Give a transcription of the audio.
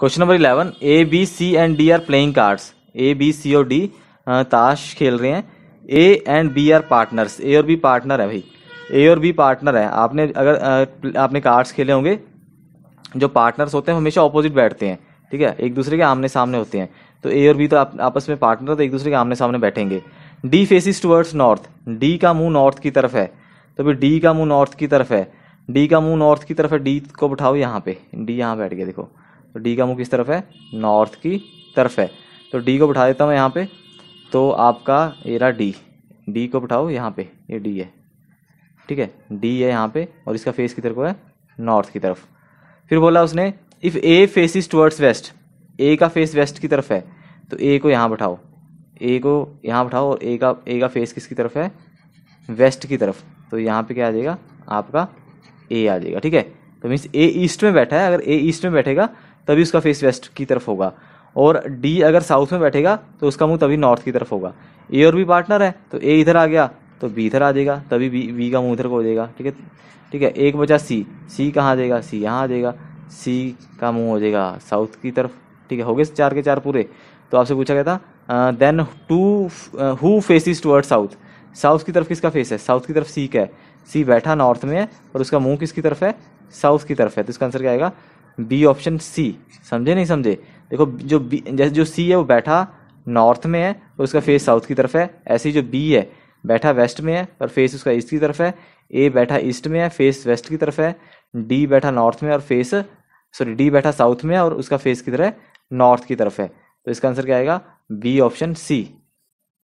question number eleven A B C and D are playing cards A B C और D ताश खेल रहे हैं A and B are partners A और B partner है भाई ए और बी पार्टनर है आपने अगर आपने कार्ड्स खेले होंगे जो पार्टनर्स होते हैं हमेशा ऑपोजिट बैठते हैं ठीक है एक दूसरे के आमने सामने होते हैं तो ए और बी तो आप, आपस में पार्टनर तो एक दूसरे के आमने सामने बैठेंगे D faces towards north D का मुंह नॉर्थ की तरफ है तो भाई डी का मुंह नॉर्थ की तरफ है डी का मुंह नॉर्थ की तरफ है डी को बैठाओ यहाँ पे डी यहाँ बैठ गया देखो डी तो का मुख किस तरफ है नॉर्थ की तरफ है तो डी को बैठा देता हूँ यहाँ पे तो आपका ये रहा डी डी को बैठाओ यहाँ पे ये डी है ठीक है डी है यहाँ पे और इसका फेस किधर तरफ है नॉर्थ की तरफ फिर बोला उसने if A face is towards west A का फेस वेस्ट की तरफ है तो ए को यहाँ बैठाओ ए को यहाँ बैठाओ और ए का ए का फेस किसकी तरफ है वेस्ट की तरफ तो यहाँ पे क्या आ जाएगा आपका ए आ जाएगा ठीक है तो मीन्स ए ईस्ट में बैठा है अगर ए ईस्ट में बैठेगा तभी उसका फेस वेस्ट की तरफ होगा और डी अगर साउथ में बैठेगा तो उसका मुंह तभी नॉर्थ की तरफ होगा ए और बी पार्टनर है तो ए इधर आ गया तो बी इधर आ जाएगा तभी बी बी का मुंह इधर को हो जाएगा ठीक है ठीक है एक बचा सी सी कहाँ आ जाएगा सी यहाँ आ जाएगा सी का मुंह हो जाएगा साउथ की तरफ ठीक है हो गए चार के चार पूरे तो आपसे पूछा गया था then to who faces toward south south की तरफ किसका फेस है साउथ की तरफ सी का है सी बैठा नॉर्थ में है और उसका मुंह किसकी तरफ है साउथ की तरफ है तो इसका आंसर क्या आएगा बी ऑप्शन सी समझे नहीं समझे देखो जो बी जैसे जो सी है वो बैठा नॉर्थ में है और उसका फेस साउथ की तरफ है ऐसे ही जो बी है बैठा वेस्ट में है और फेस उसका ईस्ट की तरफ है ए बैठा ईस्ट में है फेस वेस्ट की तरफ है डी बैठा नॉर्थ में और फेस सॉरी डी बैठा साउथ में और उसका फेस किधर है नॉर्थ की तरफ है तो इसका आंसर क्या आएगा बी ऑप्शन सी